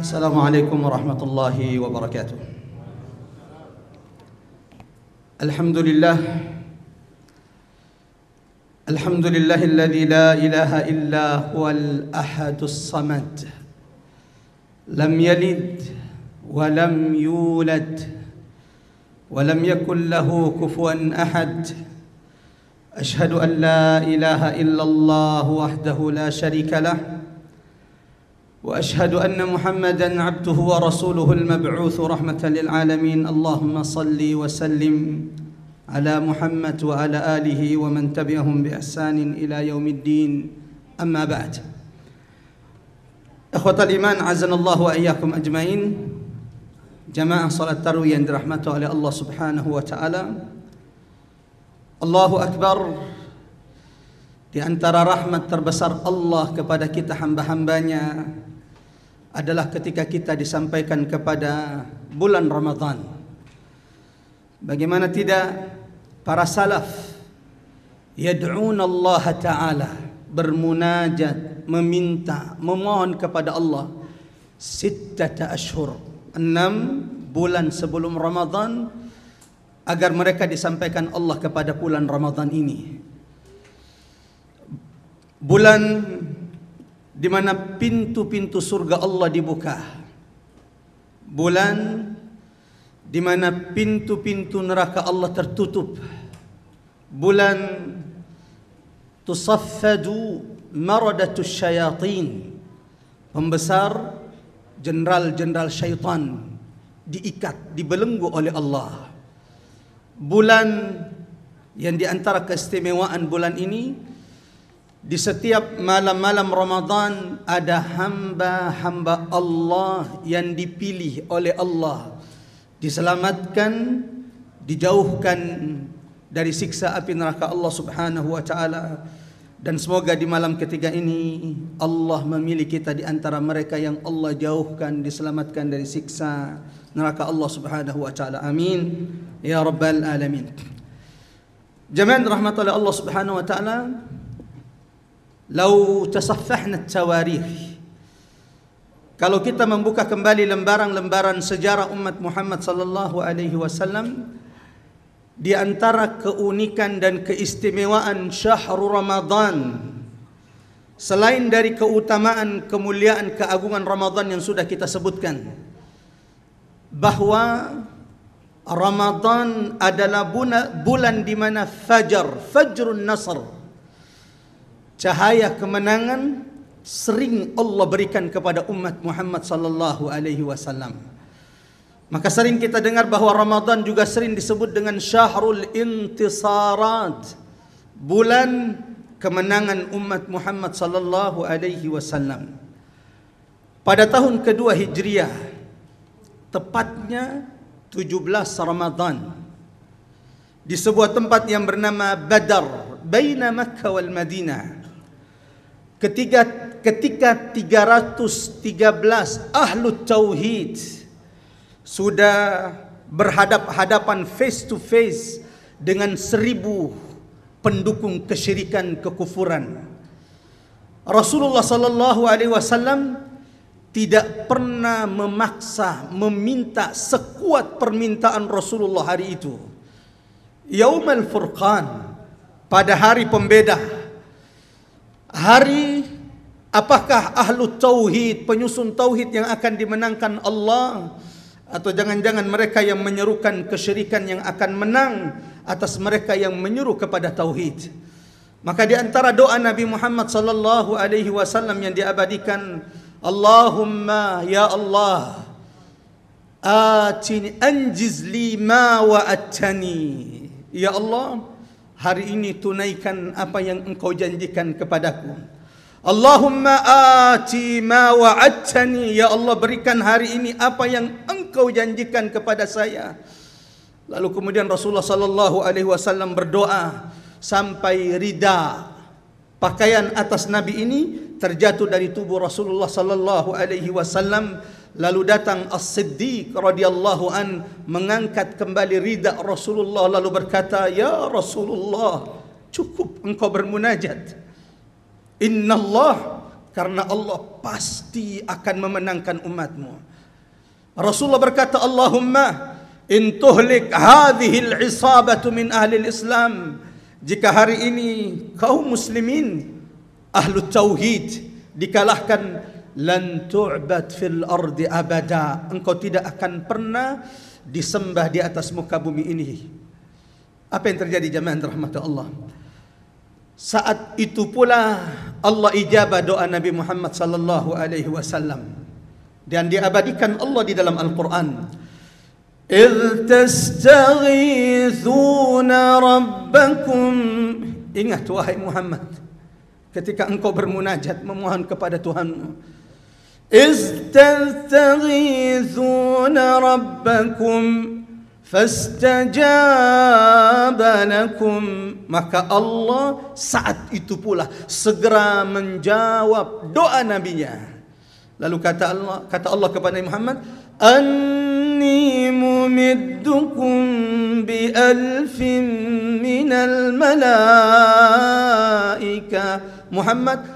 السلام عليكم ورحمة الله وبركاته الحمد لله الحمد لله الذي لا إله إلا هو الأحد الصمد لم يلد ولم يولد ولم يكن له كفوا أحد أشهد أن لا إله إلا الله وحده لا شريك له وأشهد أن محمدًا عبده ورسوله المبعوث رحمة للعالمين اللهم صل وسلم على محمد وعلى آله ومن تبعهم بإحسان إلى يوم الدين أما بعد إخوة الإيمان عزنا الله وإياكم أجمعين جماعة صلاة تروي عند رحمته على الله سبحانه وتعالى Allahu Akbar Di antara rahmat terbesar Allah kepada kita hamba-hambanya Adalah ketika kita disampaikan kepada bulan Ramadhan Bagaimana tidak para salaf Yad'un Allah Ta'ala Bermunajat, meminta, memohon kepada Allah Sittata ashur Enam bulan sebelum Ramadhan Ramadhan agar mereka disampaikan Allah kepada bulan Ramadhan ini. Bulan di mana pintu-pintu surga Allah dibuka. Bulan di mana pintu-pintu neraka Allah tertutup. Bulan tusaffadu maradatu syayatin. Pembesar jeneral-jeneral syaitan diikat, dibelenggu oleh Allah bulan yang di antara keistimewaan bulan ini di setiap malam-malam Ramadan ada hamba-hamba Allah yang dipilih oleh Allah diselamatkan dijauhkan dari siksa api neraka Allah Subhanahu wa taala dan semoga di malam ketiga ini Allah memilih kita di antara mereka yang Allah jauhkan diselamatkan dari siksa neraka Allah Subhanahu wa taala. Amin. Ya rabbal alamin. Jami'an rahmatullahi Allah Subhanahu wa taala. Lau tasaffahna at-tawarikh. Kalau kita membuka kembali lembaran-lembaran sejarah umat Muhammad sallallahu alaihi wasallam, di antara keunikan dan keistimewaan syahrul ramadan selain dari keutamaan kemuliaan keagungan ramadan yang sudah kita sebutkan bahawa ramadan adalah bulan di mana fajar fajrun nasr cahaya kemenangan sering Allah berikan kepada umat Muhammad sallallahu alaihi wasallam. Maka sering kita dengar bahawa Ramadhan juga sering disebut dengan Syahrul Intisarat Bulan kemenangan umat Muhammad sallallahu alaihi wasallam. Pada tahun kedua Hijriah Tepatnya 17 Ramadhan Di sebuah tempat yang bernama Badar Baina Makkah wal Madinah Ketika, ketika 313 Ahlul Tauhid Ketika 313 sudah berhadap-hadapan face to face dengan seribu pendukung kesyirikan kekufuran. Rasulullah sallallahu alaihi wasallam tidak pernah memaksa meminta sekuat permintaan Rasulullah hari itu. Yaumul Furqan pada hari pembeda. Hari apakah ahlu tauhid penyusun tauhid yang akan dimenangkan Allah? Atau jangan-jangan mereka yang menyerukan kesyirikan yang akan menang atas mereka yang menyeru kepada tauhid. Maka di antara doa Nabi Muhammad sallallahu alaihi wasallam yang diabadikan, Allahumma ya Allah, atini anjiz lima wa attani. Ya Allah, hari ini tunaikan apa yang engkau janjikan kepadaku. Allahumma ati ma wa'adtani ya Allah berikan hari ini apa yang engkau janjikan kepada saya. Lalu kemudian Rasulullah sallallahu alaihi wasallam berdoa sampai rida pakaian atas nabi ini terjatuh dari tubuh Rasulullah sallallahu alaihi wasallam lalu datang As-Siddiq radhiyallahu an mengangkat kembali rida Rasulullah lalu berkata ya Rasulullah cukup engkau bermunajat Inna Allah Karena Allah pasti akan memenangkan umatmu Rasulullah berkata Allahumma In tuhlik al isabatu min ahli al islam Jika hari ini kaum muslimin Ahlu tauhid Dikalahkan Lan tu'bat fil ard abada Engkau tidak akan pernah Disembah di atas muka bumi ini Apa yang terjadi jemaah rahmat Allah Saat itu pula Allah ijabah doa Nabi Muhammad sallallahu alaihi wasallam dan diabadikan Allah di dalam Al-Qur'an. Idh tastaghithuna rabbakum ingat wahai Muhammad ketika engkau bermunajat memohon kepada Tuhanmu. Idh tastaghithuna rabbakum fastajaba lakum maka Allah saat itu pula segera menjawab doa nabinya lalu kata Allah kata Allah kepada Muhammad anni mumiddukum bi alfin minal malaika Muhammad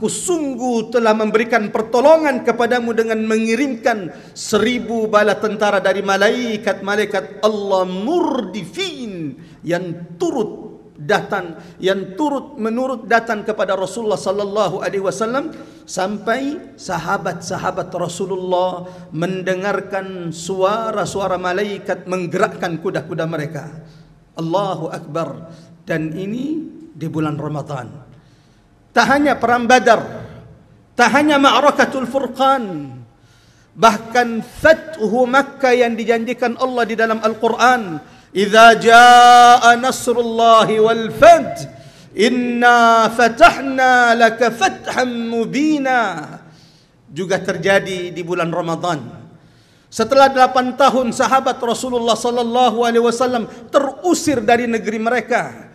aku sungguh telah memberikan pertolongan kepadamu dengan mengirimkan seribu bala tentara dari malaikat-malaikat Allah murdifin yang turut datang yang turut menurut datang kepada Rasulullah sallallahu alaihi wasallam sampai sahabat-sahabat Rasulullah mendengarkan suara-suara malaikat menggerakkan kuda-kuda mereka. Allahu akbar. Dan ini di bulan Ramadan. Tak hanya perang Badar, tak hanya Ma'rakatul Furqan, bahkan Fathu Makkah yang dijanjikan Allah di dalam Al-Quran. Iza jaa nasrullahi wal fad Inna fatahna laka fatham mubina Juga terjadi di bulan Ramadan Setelah 8 tahun sahabat Rasulullah SAW terusir dari negeri mereka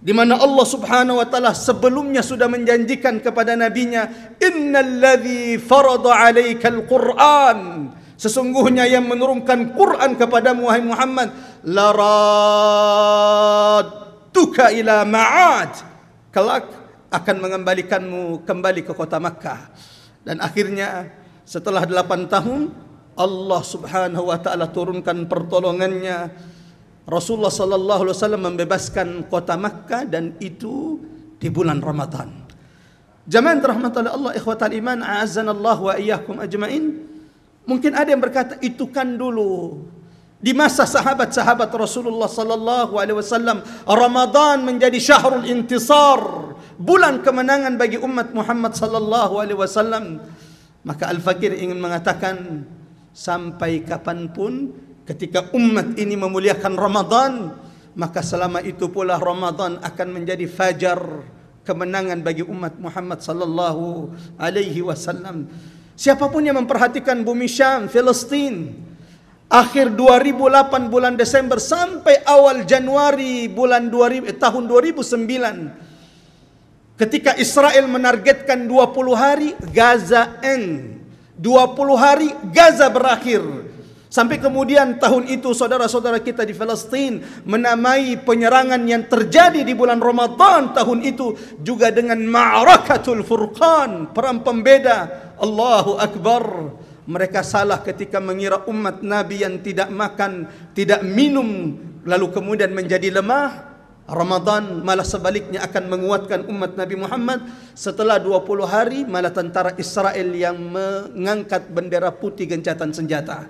di mana Allah Subhanahu wa taala sebelumnya sudah menjanjikan kepada nabinya innal ladzi farada alaikal qur'an sesungguhnya yang menurunkan Quran kepada wahai Muhammad La laradduka ila ma'ad kelak akan mengembalikanmu kembali ke kota Makkah dan akhirnya setelah 8 tahun Allah Subhanahu wa taala turunkan pertolongannya Rasulullah sallallahu alaihi wasallam membebaskan kota Makkah dan itu di bulan Ramadan. Jaman rahmat Allah ikhwatal iman Allah wa iyyakum ajma'in. Mungkin ada yang berkata itu kan dulu di masa sahabat-sahabat Rasulullah sallallahu alaihi wasallam Ramadan menjadi syahrul intisar, bulan kemenangan bagi umat Muhammad sallallahu alaihi wasallam. Maka Al-Fakir ingin mengatakan sampai kapanpun Ketika umat ini memuliakan Ramadan Maka selama itu pula Ramadan akan menjadi fajar Kemenangan bagi umat Muhammad sallallahu alaihi wasallam Siapapun yang memperhatikan bumi Syam, Palestin, Akhir 2008 bulan Desember sampai awal Januari bulan 2000, eh, tahun 2009 Ketika Israel menargetkan 20 hari Gaza end 20 hari Gaza berakhir Sampai kemudian tahun itu saudara-saudara kita di Palestin menamai penyerangan yang terjadi di bulan Ramadan tahun itu juga dengan Ma'rakatul Furqan, perang pembeda. Allahu Akbar. Mereka salah ketika mengira umat Nabi yang tidak makan, tidak minum lalu kemudian menjadi lemah. Ramadan malah sebaliknya akan menguatkan umat Nabi Muhammad setelah 20 hari malah tentara Israel yang mengangkat bendera putih gencatan senjata.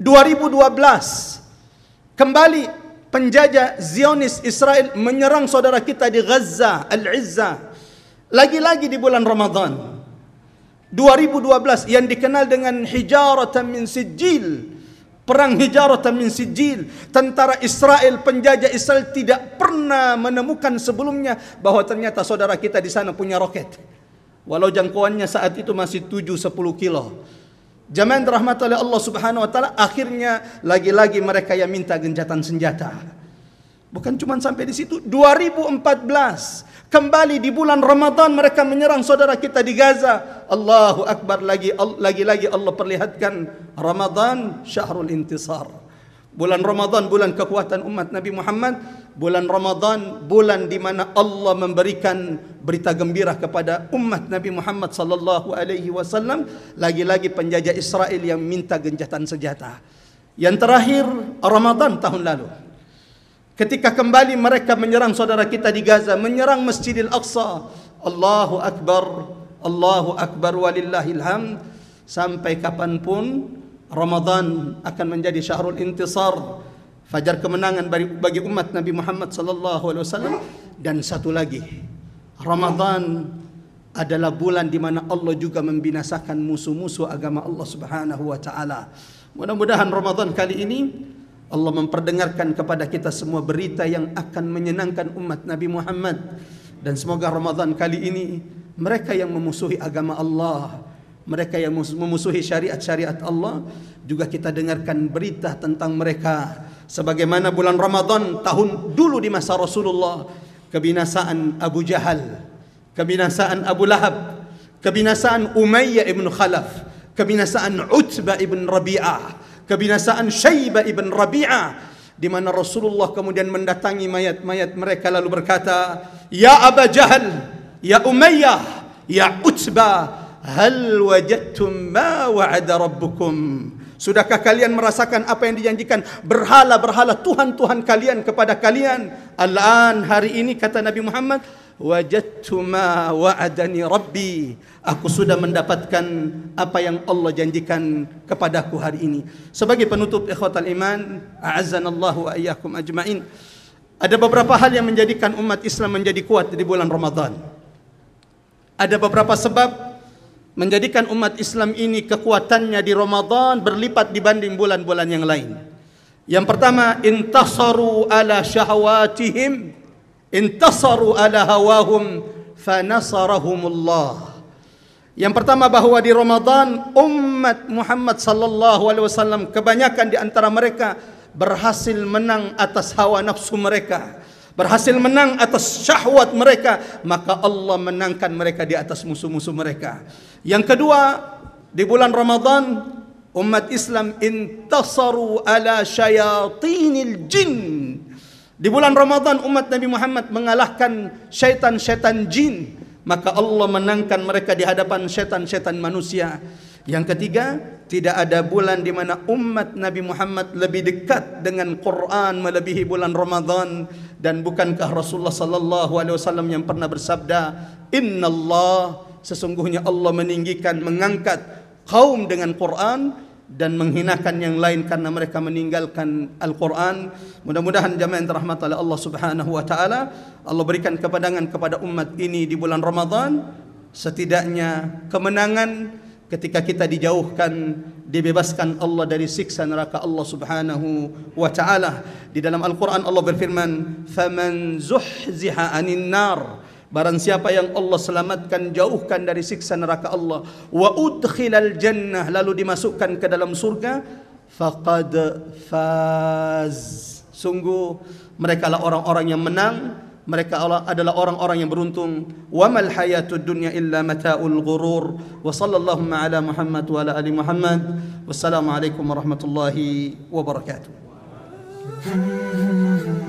2012 kembali penjajah Zionis Israel menyerang saudara kita di Gaza Al-Izzah lagi-lagi di bulan Ramadan 2012 yang dikenal dengan Hijaratan min Sijil Perang Hijaratan min Sijil Tentara Israel, penjajah Israel tidak pernah menemukan sebelumnya bahawa ternyata saudara kita di sana punya roket Walau jangkauannya saat itu masih 7-10 kilo Jaman rahmat oleh Allah subhanahu wa ta'ala Akhirnya lagi-lagi mereka yang minta genjatan senjata Bukan cuma sampai di situ 2014 Kembali di bulan Ramadan mereka menyerang saudara kita di Gaza Allahu Akbar lagi-lagi Allah perlihatkan Ramadan syahrul intisar Bulan Ramadan bulan kekuatan umat Nabi Muhammad Bulan Ramadan bulan di mana Allah memberikan berita gembira kepada umat Nabi Muhammad sallallahu alaihi wasallam lagi-lagi penjajah Israel yang minta genjatan senjata. Yang terakhir Ramadan tahun lalu. Ketika kembali mereka menyerang saudara kita di Gaza, menyerang Masjidil Aqsa. Allahu akbar, Allahu akbar walillahilham sampai kapanpun Ramadan akan menjadi syahrul intisar fajar kemenangan bagi umat Nabi Muhammad sallallahu alaihi wasallam dan satu lagi Ramadhan adalah bulan di mana Allah juga membinasakan musuh-musuh agama Allah Subhanahu wa taala. Mudah-mudahan Ramadhan kali ini Allah memperdengarkan kepada kita semua berita yang akan menyenangkan umat Nabi Muhammad dan semoga Ramadhan kali ini mereka yang memusuhi agama Allah mereka yang memusuhi syariat-syariat Allah juga kita dengarkan berita tentang mereka sebagaimana bulan Ramadan tahun dulu di masa Rasulullah kebinasaan Abu Jahal kebinasaan Abu Lahab kebinasaan Umayyah ibn Khalaf kebinasaan Utbah ibn Rabi'ah kebinasaan Syaibah ibn Rabi'ah di mana Rasulullah kemudian mendatangi mayat-mayat mereka lalu berkata ya Abu Jahal ya Umayyah ya Utbah Hal wajatum ma wa'ada rabbukum? Sudahkah kalian merasakan apa yang dijanjikan berhala-berhala Tuhan-Tuhan kalian kepada kalian? Al-an hari ini kata Nabi Muhammad, wajatum ma wa'adani rabbi. Aku sudah mendapatkan apa yang Allah janjikan kepadaku hari ini. Sebagai penutup ikhwatal iman, a'azzanallahu wa iyyakum ajma'in. Ada beberapa hal yang menjadikan umat Islam menjadi kuat di bulan Ramadhan. Ada beberapa sebab menjadikan umat Islam ini kekuatannya di Ramadan berlipat dibanding bulan-bulan yang lain. Yang pertama, intasaru ala syahwatihim, intasaru ala hawahum, fanasarahumullah. Yang pertama bahawa di Ramadan umat Muhammad sallallahu alaihi wasallam kebanyakan di antara mereka berhasil menang atas hawa nafsu mereka berhasil menang atas syahwat mereka maka Allah menangkan mereka di atas musuh-musuh mereka yang kedua di bulan Ramadan umat Islam intasaru ala syayatinil jin di bulan Ramadan umat Nabi Muhammad mengalahkan syaitan-syaitan jin maka Allah menangkan mereka di hadapan syaitan-syaitan manusia yang ketiga, tidak ada bulan di mana umat Nabi Muhammad lebih dekat dengan Quran melebihi bulan Ramadan dan bukankah Rasulullah sallallahu alaihi wasallam yang pernah bersabda innallah sesungguhnya Allah meninggikan mengangkat kaum dengan Quran dan menghinakan yang lain karena mereka meninggalkan Al-Quran. Mudah-mudahan jemaah yang dirahmati oleh Allah Subhanahu wa taala, Allah berikan kepadangan kepada umat ini di bulan Ramadhan setidaknya kemenangan ketika kita dijauhkan dibebaskan Allah dari siksa neraka Allah Subhanahu wa taala di dalam Al-Qur'an Allah berfirman faman zuhziha anin nar barang siapa yang Allah selamatkan jauhkan dari siksa neraka Allah wa udkhilal jannah lalu dimasukkan ke dalam surga faqad faz sungguh mereka lah orang-orang yang menang mereka adalah orang-orang yang beruntung wa mal hayatud dunya illa mataul ghurur wa sallallahu ala muhammad wa ala ali muhammad wassalamu alaikum warahmatullahi wabarakatuh